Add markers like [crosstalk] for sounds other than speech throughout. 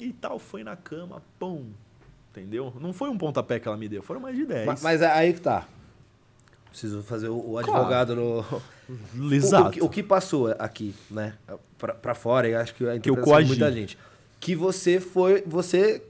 E tal, foi na cama, pum. Entendeu? Não foi um pontapé que ela me deu, foram mais de 10. Mas, mas é aí que tá. Preciso fazer o, advogado claro. no. [laughs] Exato. O, o, que, o, que passou aqui, né? Pra, pra fora, e acho que a que eu coagi. muita gente. Que você foi. Você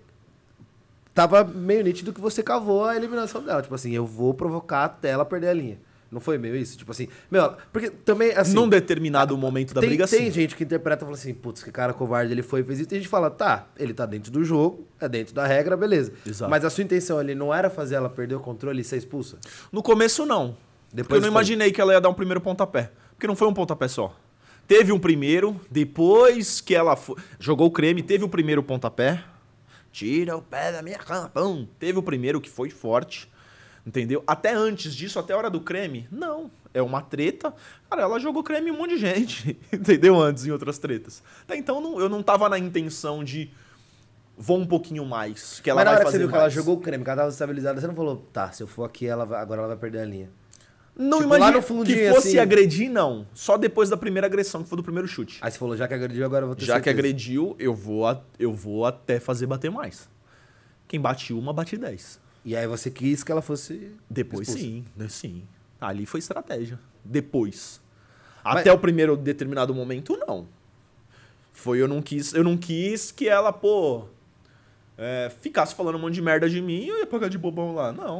tava meio nítido que você cavou a eliminação dela. Tipo assim, eu vou provocar até ela perder a linha. Não foi meio isso? Tipo assim, meu, porque também assim, num determinado momento da tem, briga Tem sim. gente que interpreta e fala assim, putz, que cara covarde, ele foi e fez isso. E a gente fala, tá, ele tá dentro do jogo, é dentro da regra, beleza. Exato. Mas a sua intenção ali não era fazer ela perder o controle e ser expulsa? No começo não. Depois eu não foi. imaginei que ela ia dar um primeiro pontapé, porque não foi um pontapé só. Teve um primeiro, depois que ela foi, jogou o creme, teve o primeiro pontapé. Tira o pé da minha cama. Teve o primeiro que foi forte. Entendeu? Até antes disso, até a hora do creme? Não. É uma treta. Cara, ela jogou creme em um monte de gente. [laughs] Entendeu? Antes em outras tretas. Até então não, eu não tava na intenção de. Vou um pouquinho mais. Que ela Mas vai hora você viu mais. que ela jogou o creme, que ela tava estabilizada, você não falou, tá, se eu for aqui, ela vai, agora ela vai perder a linha. Não tipo, imagino que fosse assim... agredir, não. Só depois da primeira agressão, que foi do primeiro chute. Aí você falou, já que agrediu, agora eu vou ter Já certeza. que agrediu, eu vou, a, eu vou até fazer bater mais. Quem bate uma, bate dez. E aí você quis que ela fosse. Depois expulsa. sim, né? sim. Ali foi estratégia. Depois. Mas... Até o primeiro determinado momento, não. Foi eu não quis. Eu não quis que ela, pô. É, ficasse falando um monte de merda de mim e eu ia pagar de bobão lá. Não.